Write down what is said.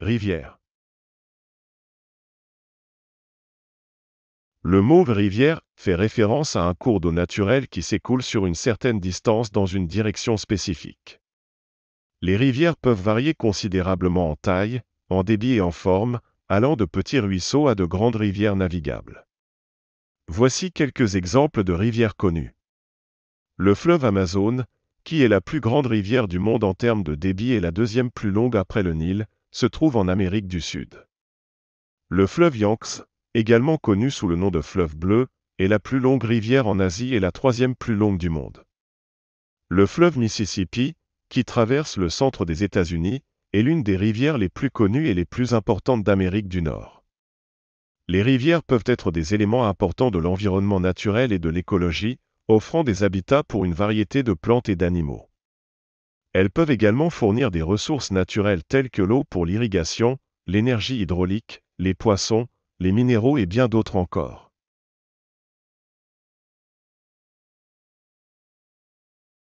Rivière. Le mot rivière fait référence à un cours d'eau naturel qui s'écoule sur une certaine distance dans une direction spécifique. Les rivières peuvent varier considérablement en taille, en débit et en forme, allant de petits ruisseaux à de grandes rivières navigables. Voici quelques exemples de rivières connues. Le fleuve Amazone, qui est la plus grande rivière du monde en termes de débit et la deuxième plus longue après le Nil, se trouve en Amérique du Sud. Le fleuve Yangtze, également connu sous le nom de fleuve bleu, est la plus longue rivière en Asie et la troisième plus longue du monde. Le fleuve Mississippi, qui traverse le centre des États-Unis, est l'une des rivières les plus connues et les plus importantes d'Amérique du Nord. Les rivières peuvent être des éléments importants de l'environnement naturel et de l'écologie, offrant des habitats pour une variété de plantes et d'animaux. Elles peuvent également fournir des ressources naturelles telles que l'eau pour l'irrigation, l'énergie hydraulique, les poissons, les minéraux et bien d'autres encore.